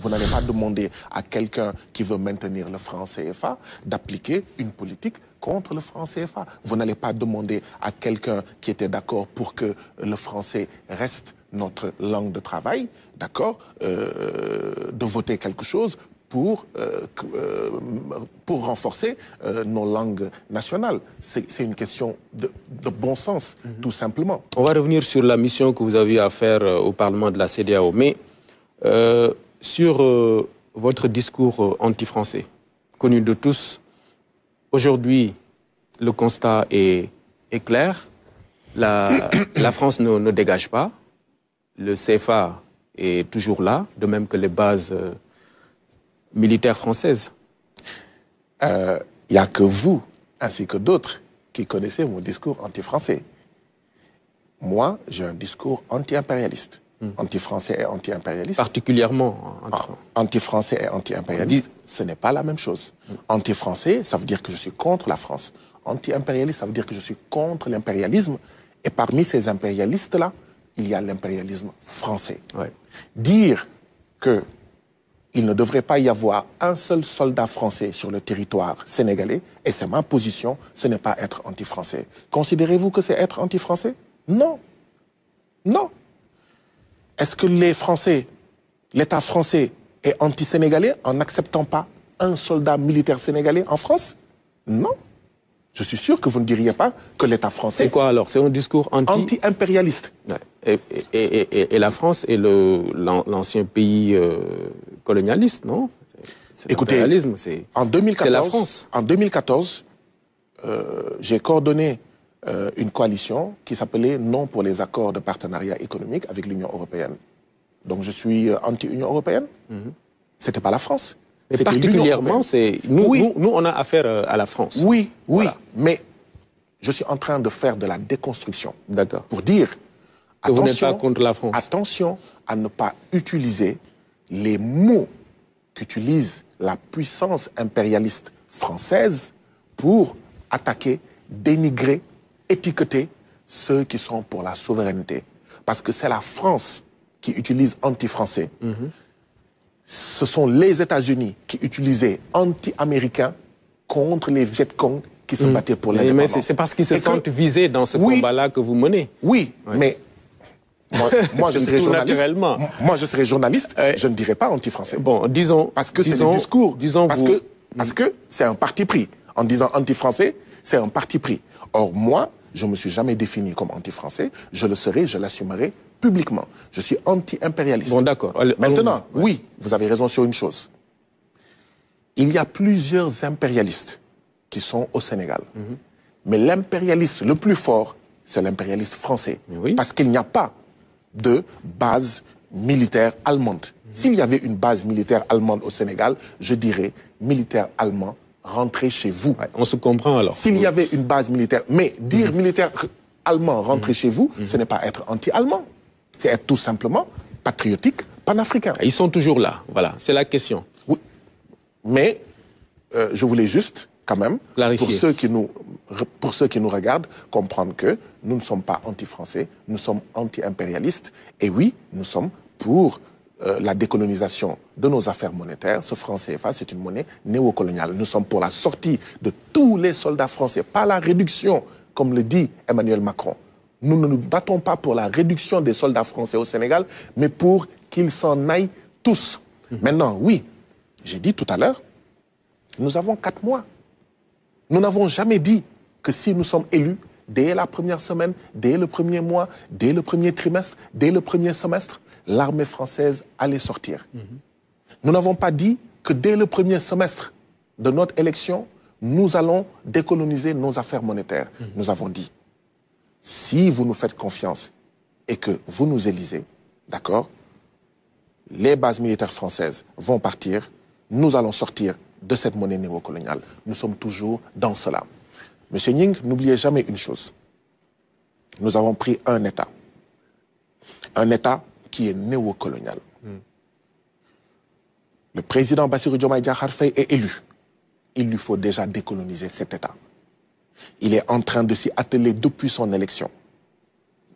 Vous n'allez pas demander à quelqu'un qui veut maintenir le franc CFA d'appliquer une politique contre le franc CFA. Vous n'allez pas demander à quelqu'un qui était d'accord pour que le français reste notre langue de travail, d'accord, euh, de voter quelque chose pour, euh, euh, pour renforcer nos langues nationales. C'est une question de, bon sens, mhm. tout simplement. On va revenir sur la mission que vous avez à faire au Parlement de la CDAO. Mais sur euh, votre discours euh, anti-français, connu de tous. Aujourd'hui, le constat est, clair. La, France ne, dégage pas. Le CFA est toujours là, de même que les bases euh, militaires françaises. Il n'y a que vous, ainsi que d'autres, qui connaissez mon discours anti-français. Moi, j'ai un discours anti-impérialiste. Hmm. anti-français et anti-impérialiste. Particulièrement hein, ah, anti-français et anti-impérialiste, hmm. ce n'est pas la même chose. Hmm. Anti-français, ça veut dire que je suis contre la France. Anti-impérialiste, ça veut dire que je suis contre l'impérialisme. Et parmi ces impérialistes-là, il y a l'impérialisme français. Dire que il ne devrait pas y avoir un seul soldat français sur le territoire sénégalais, et c'est ma position, ce n'est pas être anti-français. Considérez-vous que c'est être anti-français Non. Non. Est-ce que les Français, l'État français est anti-sénégalais en n'acceptant pas un soldat militaire sénégalais en France Non. Je suis sûr que vous ne diriez pas que l'État français. C'est quoi alors C'est un discours anti... anti-impérialiste. Et, la France est l'ancien pays euh, colonialiste, non c'est Écoutez, en 2014, la France. En 2014, euh, j'ai coordonné euh, une coalition qui s'appelait Non pour les accords de partenariat économique avec l'Union européenne. Donc je suis euh, anti-Union européenne. Ce mhm. n'était C'était pas la France. Mais particulièrement, c'est nous, nous, on a affaire euh, à la France. Oui, oui. Mais je suis en train de faire de la déconstruction. D'accord. Pour dire la France. Attention à ne pas utiliser les mots qu'utilise la puissance impérialiste française pour attaquer, dénigrer étiqueter ceux qui sont pour la souveraineté. Parce que c'est la France qui utilise anti-français. Ce sont les États-Unis qui utilisaient anti-américains contre les Vietcong qui se hmm. battaient pour l'indépendance. Mais c'est parce qu'ils se sentent visés dans ce combat-là que vous menez. Oui, mais moi, je serais journaliste. Moi, je serais journaliste. je ne dirais pas anti-français. Bon, disons. Parce que c'est un discours. Disons parce que parce que c'est un parti pris. En disant anti-français, c'est un parti pris. Or moi, je ne me suis jamais défini comme anti-français. Je le serai, je l'assumerai publiquement. Je suis anti-impérialiste. Bon, d'accord. Maintenant, oui, vous avez raison sur une chose. Il y a plusieurs impérialistes qui sont au Sénégal. Mhm. Mais l'impérialiste le plus fort, c'est l'impérialiste français. Parce qu'il n'y a pas de base militaire allemande. Mhm. S'il y avait une base militaire allemande au Sénégal, je dirais militaire allemand rentrer chez vous. on se comprend alors. S'il y avait une base militaire, mais dire mhm. militaire allemand, rentrer mhm. chez vous, mhm. ce n'est pas être anti-allemand. C'est être tout simplement patriotique, panafricain. Ils sont toujours là, voilà, c'est la question. Oui, mais euh, je voulais juste quand même, pour ceux, qui nous, pour ceux qui nous regardent, comprendre que nous ne sommes pas anti-français, nous sommes anti-impérialistes, et oui, nous sommes pour euh, la décolonisation de nos affaires monétaires. Ce franc CFA, c'est une monnaie néocoloniale. Nous sommes pour la sortie de tous les soldats français, pas la réduction, comme le dit Emmanuel Macron. Nous ne nous battons pas pour la réduction des soldats français au Sénégal, mais pour qu'ils s'en aillent tous. Mhm. Maintenant, oui, j'ai dit tout à l'heure, nous avons quatre mois. Nous n'avons jamais dit que si nous sommes élus, dès la première semaine, dès le premier mois, dès le premier trimestre, dès le premier semestre, l'armée française allait sortir. Nous n'avons pas dit que dès le premier semestre de notre élection, nous allons décoloniser nos affaires monétaires. Mhm. Nous avons dit, si vous nous faites confiance et que vous nous élisez, d'accord, les bases militaires françaises vont partir, nous allons sortir de cette monnaie néocoloniale. Nous sommes toujours dans cela. Monsieur Ning, n'oubliez jamais une chose. Nous avons pris un État. Un État qui est néo-colonial. Le président Bassirou Diomaye est élu. Il lui faut déjà décoloniser cet État. Il est en train de s'y atteler depuis son élection.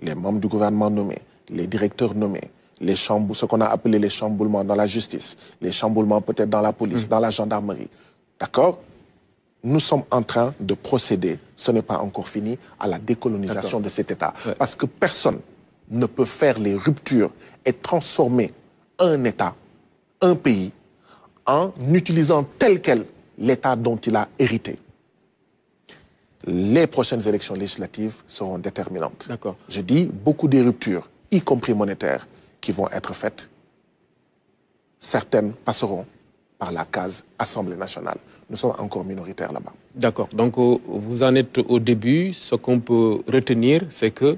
Les membres du gouvernement nommés, les directeurs nommés, les ce qu'on a appelé les chamboulements dans la justice, les chamboulements peut-être dans la police, mm. dans la gendarmerie. D'accord nous sommes en train de procéder, ce n'est pas encore fini, à la décolonisation de cet État. Parce que personne ne peut faire les ruptures et transformer un État, un pays, en utilisant tel quel l'État dont il a hérité. Les prochaines élections législatives seront déterminantes. Je dis beaucoup des ruptures, y compris monétaires, qui vont être faites. Certaines passeront par la case Assemblée nationale. Nous sommes encore minoritaires là-bas. D'accord. Donc euh, vous en êtes au début. Ce qu'on peut retenir, c'est que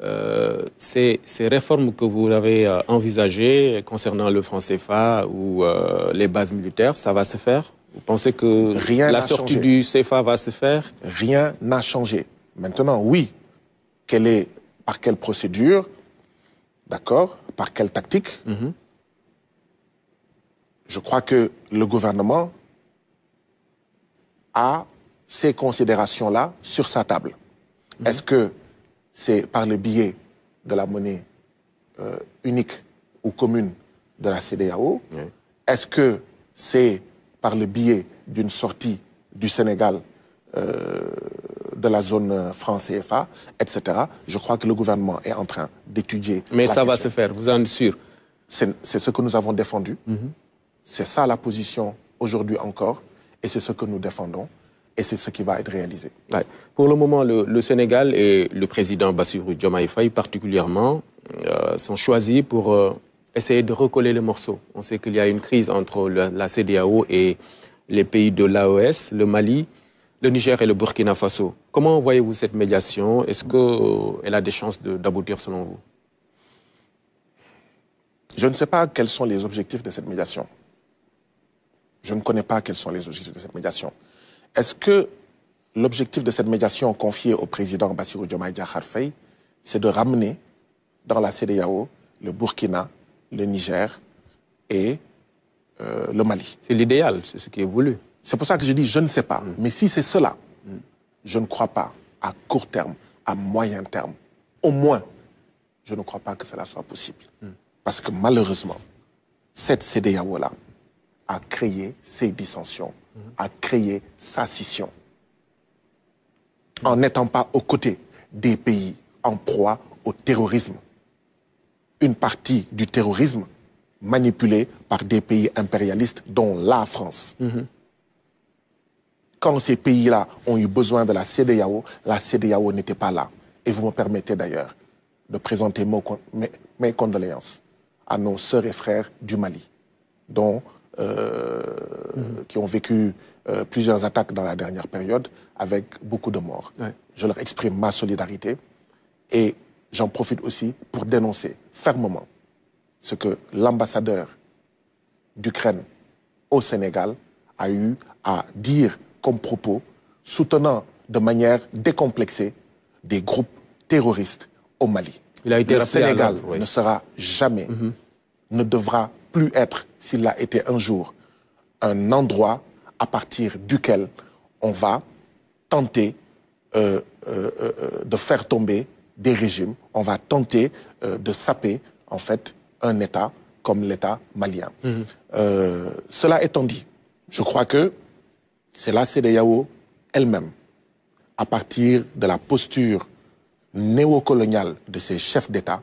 euh, ces, réformes que vous avez euh, envisagées concernant le franc CFA ou euh, les bases militaires, ça va se faire Vous pensez que Rien la sortie du CFA va se faire Rien n'a changé. Maintenant, oui. Quelle est, par quelle procédure D'accord Par quelle tactique mhm. Je crois que le gouvernement a ces considérations-là sur sa table. Mhm. Est-ce que c'est par le biais de la monnaie euh, unique ou commune de la CDAO Est-ce que c'est par le biais d'une sortie du Sénégal euh, de la zone euh, France CFA, etc. Je crois que le gouvernement est en train d'étudier. Mais ça va se faire, vous en êtes sûr C'est ce que nous avons défendu. Mhm. C'est ça la position aujourd'hui encore, et c'est ce que nous défendons et c'est ce qui va être réalisé. Pour le moment, le, Sénégal et le président Bassirou Diomaye Faye particulièrement euh, sont choisis pour euh, essayer de recoller les morceaux. On sait qu'il y a une crise entre la, CDAO et les pays de l'AOS, le Mali, le Niger et le Burkina Faso. Comment voyez-vous cette médiation Est-ce qu'elle euh, a des chances d'aboutir selon vous Je ne sais pas quels sont les objectifs de cette médiation. Je ne connais pas quels sont les objectifs de cette médiation. Est-ce que l'objectif de cette médiation confiée au président Bassirou Diomaye Diakhar c'est de ramener dans la CDAO le Burkina, le Niger et euh, le Mali C'est l'idéal, c'est ce qui est voulu. C'est pour ça que je dis je ne sais pas. Mm. Mais si c'est cela, mm. je ne crois pas à court terme, à moyen terme. Au moins, je ne crois pas que cela soit possible. Mm. Parce que malheureusement, cette CDAO-là a créé ces dissensions a créé sa scission en n'étant pas aux côtés des pays en proie au terrorisme. Une partie du terrorisme manipulée par des pays impérialistes, dont la France. Quand ces pays-là ont eu besoin de la CDAO, la CDAO n'était pas là. Et vous me permettez d'ailleurs de présenter mes, condoléances à nos sœurs et frères du Mali, dont euh, qui ont vécu euh, plusieurs attaques dans la dernière période avec beaucoup de morts. Je leur exprime ma solidarité et j'en profite aussi pour dénoncer fermement ce que l'ambassadeur d'Ukraine au Sénégal a eu à dire comme propos, soutenant de manière décomplexée des groupes terroristes au Mali. le Sénégal ne sera jamais, mm-hmm. ne devra être s'il a été un jour un endroit à partir duquel on va tenter euh, euh, euh, de faire tomber des régimes, on va tenter de saper en fait un État comme l'État malien. Mhm. cela étant dit, je crois que c'est la CDAO elle-même, à partir de la posture néocoloniale de ces chefs d'État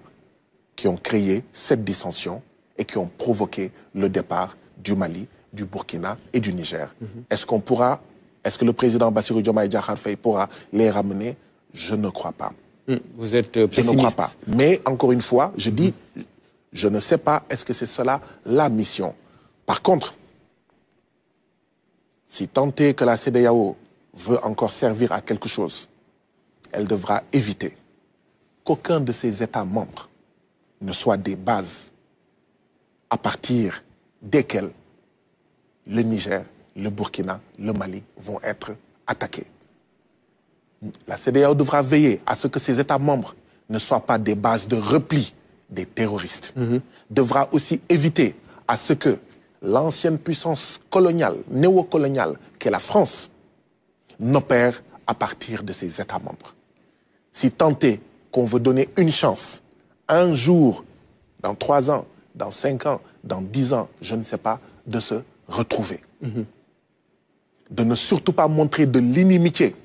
qui ont créé cette dissension et qui ont provoqué le départ du Mali, du Burkina et du Niger. Mhm. Est-ce qu'on pourra, est-ce que le président Bassirou Diomaye Diakhar pourra les ramener Je ne crois pas. Hmm. vous êtes euh, Je ne crois pas. Mais encore une fois, je dis, je ne sais pas, est-ce que c'est cela la mission Par contre, si tant est que la CDAO veut encore servir à quelque chose, elle devra éviter qu'aucun de ses États membres ne soit des bases à partir desquels le Niger, le Burkina, le Mali vont être attaqués. La CDAO devra veiller à ce que ces États membres ne soient pas des bases de repli des terroristes. Mhm. Devra aussi éviter à ce que l'ancienne puissance coloniale, néocoloniale qu'est la France, n'opère à partir de ses États membres. Si tant est qu'on veut donner une chance, un jour, dans trois ans, dans 5 ans, dans 10 ans, je ne sais pas, de se retrouver. De ne surtout pas montrer de l'inimitié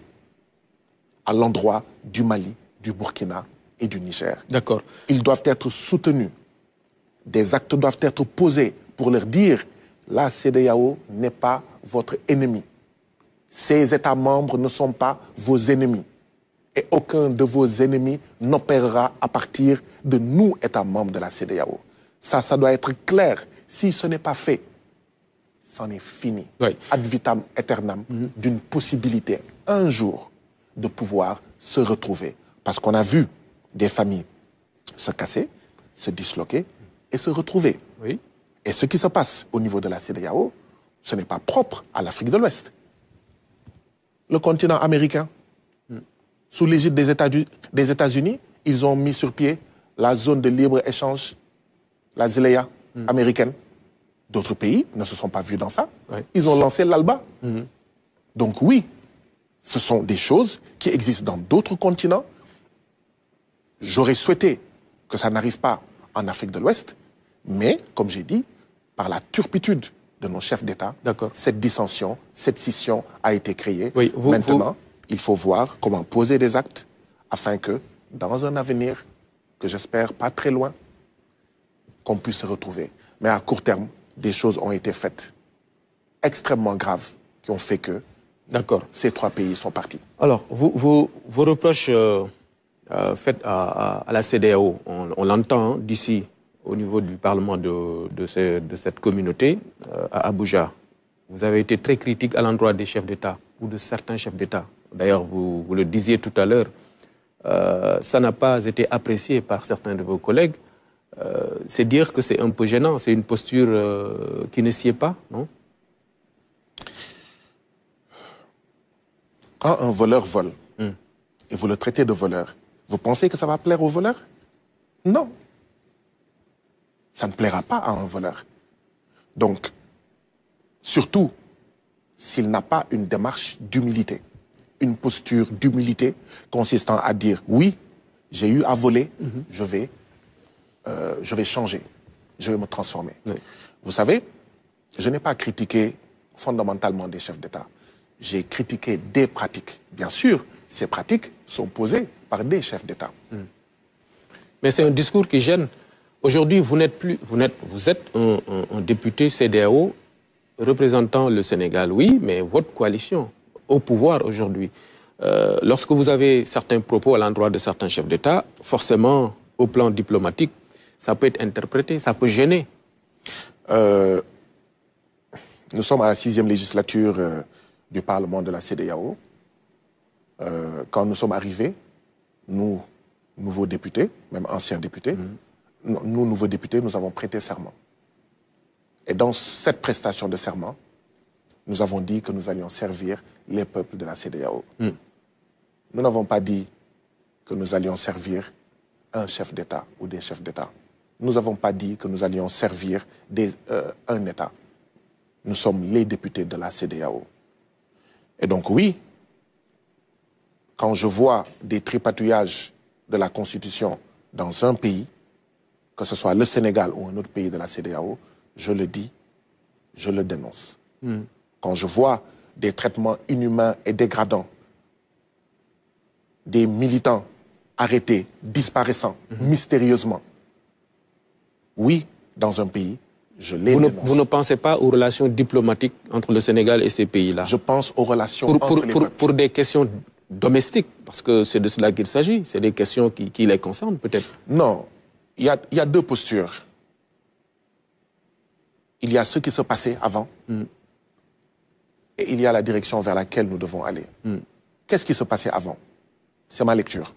à l'endroit du Mali, du Burkina et du Niger. D'accord. Ils doivent être soutenus. Des actes doivent être posés pour leur dire la CDAO n'est pas votre ennemi. Ces États membres ne sont pas vos ennemis. Et aucun de vos ennemis n'opérera à partir de nous, États membres de la CDAO. Ça, ça doit être clair. Si ce n'est pas fait, c'en est fini, ad vitam aeternam, mhm. d'une possibilité un jour de pouvoir se retrouver. Parce qu'on a vu des familles se casser, se disloquer et se retrouver. Et ce qui se passe au niveau de la CDAO, ce n'est pas propre à l'Afrique de l'Ouest. Le continent américain, mm. sous l'égide des États-Unis, ils ont mis sur pied la zone de libre-échange la américaine. D'autres pays ne se sont pas vus dans ça. Ils ont lancé l'ALBA. Mhm. Donc oui, ce sont des choses qui existent dans d'autres continents. J'aurais souhaité que ça n'arrive pas en Afrique de l'Ouest, mais comme j'ai dit, par la turpitude de nos chefs d'État, cette dissension, cette scission a été créée. Maintenant, il faut voir comment poser des actes afin que, dans un avenir que j'espère pas très loin, on puisse se retrouver. Mais à court terme, des choses ont été faites extrêmement graves qui ont fait que ces trois pays sont partis. Alors, vous, vous, vos reproches euh, euh, faites à, la CDAO, on, l'entend hein, d'ici, au niveau du Parlement de, cette communauté, euh, à Abuja. Vous avez été très critique à l'endroit des chefs d'État ou de certains chefs d'État. D'ailleurs, vous, le disiez tout à l'heure, ça n'a pas été apprécié par certains de vos collègues. Euh, c'est dire que c'est un peu gênant, c'est une posture euh, qui ne sied pas, non Quand un voleur vole hmm. et vous le traitez de voleur, vous pensez que ça va plaire au voleur Non. Ça ne plaira pas à un voleur. Donc, surtout s'il n'a pas une démarche d'humilité, une posture d'humilité consistant à dire oui, j'ai eu à voler, mhm. je vais euh, je vais changer, je vais me transformer. Vous savez, je n'ai pas critiqué fondamentalement des chefs d'État. J'ai critiqué des pratiques. Bien sûr, ces pratiques sont posées par des chefs d'État. Hmm. Mais c'est un discours qui gêne. Aujourd'hui, vous n'êtes plus, vous êtes, vous êtes un, député CDAO représentant le Sénégal, oui, mais votre coalition au pouvoir aujourd'hui. Euh, lorsque vous avez certains propos à l'endroit de certains chefs d'État, forcément, au plan diplomatique, ça peut être interprété, ça peut gêner. Euh, nous sommes à la sixième législature euh, du Parlement de la CDAO. Euh, quand nous sommes arrivés, nous, nouveaux députés, même anciens députés, mhm. nous, nouveaux députés, nous avons prêté serment. Et dans cette prestation de serment, nous avons dit que nous allions servir les peuples de la CDAO. Mhm. Nous n'avons pas dit que nous allions servir un chef d'État ou des chefs d'État nous n'avons pas dit que nous allions servir euh, un État. Nous sommes les députés de la CDAO. Et donc oui, quand je vois des tripatouillages de la Constitution dans un pays, que ce soit le Sénégal ou un autre pays de la CDAO, je le dis, je le dénonce. Hmm. Quand je vois des traitements inhumains et dégradants, des militants arrêtés, disparaissant hmm. mystérieusement, oui, dans un pays, je l'ai vous ne, vous ne, pensez pas aux relations diplomatiques entre le Sénégal et ces pays-là Je pense aux relations pour, pour, des questions domestiques, parce que c'est de cela qu'il s'agit, c'est des questions qui, les concernent peut-être. Non, il y, a, deux postures. Il y a ce qui se passait avant, hmm. et il y a la direction vers laquelle nous devons aller. Hmm. Qu'est-ce qui se passait avant C'est ma lecture.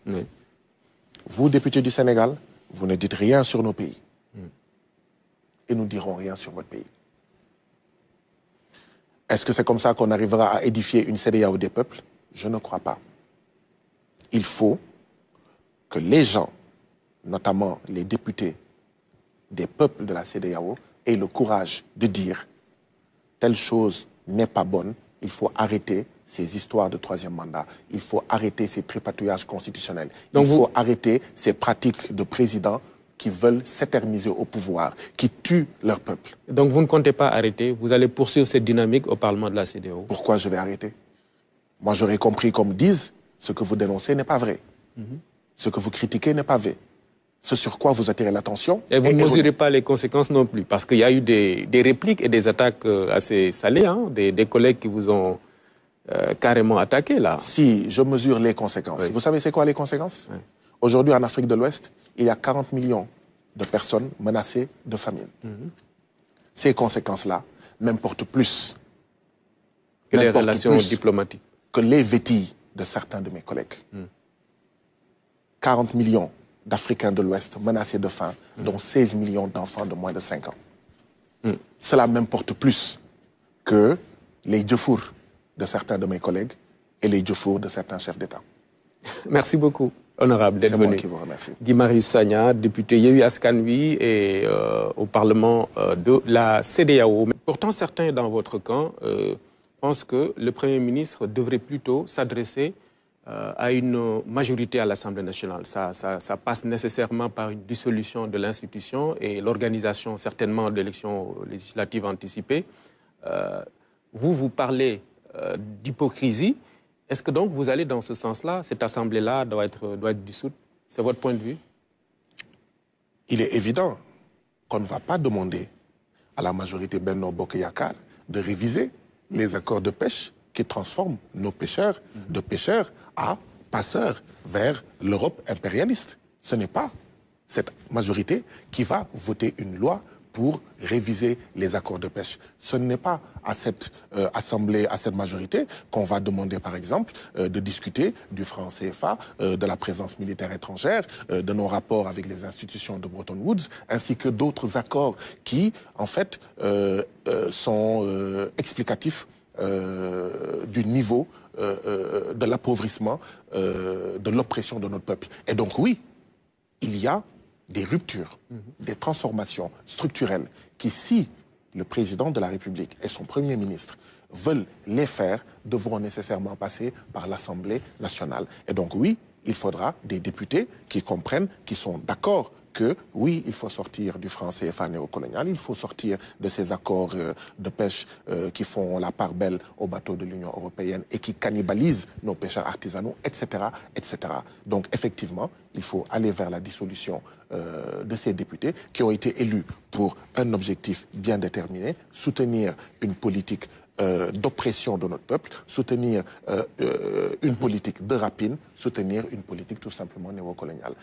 Vous, députés du Sénégal, vous ne dites rien sur nos pays nous dirons rien sur votre pays. Est-ce que c'est comme ça qu'on arrivera à édifier une CDAO des peuples Je ne crois pas. Il faut que les gens, notamment les députés des peuples de la CDAO, aient le courage de dire telle chose n'est pas bonne, il faut arrêter ces histoires de troisième mandat, il faut arrêter ces tripatouillages constitutionnels, il faut arrêter ces pratiques de président qui veulent s'éterniser au pouvoir, qui tuent leur peuple. Donc vous ne comptez pas arrêter, vous allez poursuivre cette dynamique au Parlement de la CDO ?– Pourquoi je vais arrêter Moi j'aurais compris comme disent, ce que vous dénoncez n'est pas vrai. Mhm. Ce que vous critiquez n'est pas vrai. Ce sur quoi vous attirez l'attention. Et vous ne mesurez pas les conséquences non plus, parce qu'il y a eu des, répliques et des attaques euh, assez salées, hein, des, collègues qui vous ont euh, carrément attaqué là. Si, je mesure les conséquences. Vous savez c'est quoi les conséquences Aujourd'hui, en Afrique de l'Ouest, il y a 40 millions de personnes menacées de famine. Mhm. Ces conséquences-là m'importent plus que les relations diplomatiques. Que les vétilles de certains de mes collègues. 40 mhm. millions d'Africains de l'Ouest menacés de faim, mhm. dont 16 millions d'enfants de moins de 5 ans. Cela m'importe plus que les djefours de certains de mes collègues et les djefours de certains chefs d'État. Merci beaucoup honorable d'être qui vous remercie. Guy Guy-Marie Sagna, député Yehu Askanwi et euh, au Parlement euh, de la CDAO. Pourtant, certains dans votre camp euh, pensent que le Premier ministre devrait plutôt s'adresser à une majorité à l'Assemblée nationale. Ça, ça, ça, passe nécessairement par une dissolution de l'institution et l'organisation certainement d'élections législatives anticipées. vous, vous parlez d'hypocrisie. Est-ce que donc vous allez dans ce sens-là Cette assemblée-là doit être, doit être dissoute C'est votre point de vue Il est évident qu'on ne va pas demander à la majorité Benno Bokeyakar de réviser les accords de pêche qui transforment nos pêcheurs de pêcheurs à passeurs vers l'Europe impérialiste. Ce n'est pas cette majorité qui va voter une loi pour réviser les accords de pêche. Ce n'est pas à cette euh, assemblée, à cette majorité, qu'on va demander, par exemple, euh, de discuter du franc CFA, euh, de la présence militaire étrangère, de nos rapports avec les institutions de Bretton Woods, ainsi que d'autres accords qui, en fait, sont explicatifs du niveau de l'appauvrissement, de l'oppression de notre peuple. Et donc oui, il y a des ruptures, mhm. des transformations structurelles qui, si le président de la République et son Premier ministre veulent les faire, devront nécessairement passer par l'Assemblée nationale. Et donc oui, il faudra des députés qui comprennent, qui sont d'accord que oui, il faut sortir du franc CFA néocolonial, il faut sortir de ces accords euh, de pêche euh, qui font la part belle aux bateaux de l'Union européenne et qui cannibalisent nos pêcheurs artisanaux, etc., etc. Donc effectivement, il faut aller vers la dissolution euh, de ces députés qui ont été élus pour un objectif bien déterminé, soutenir une politique d'oppression de notre peuple, soutenir une mhm. politique de rapine, soutenir une politique tout simplement néocoloniale.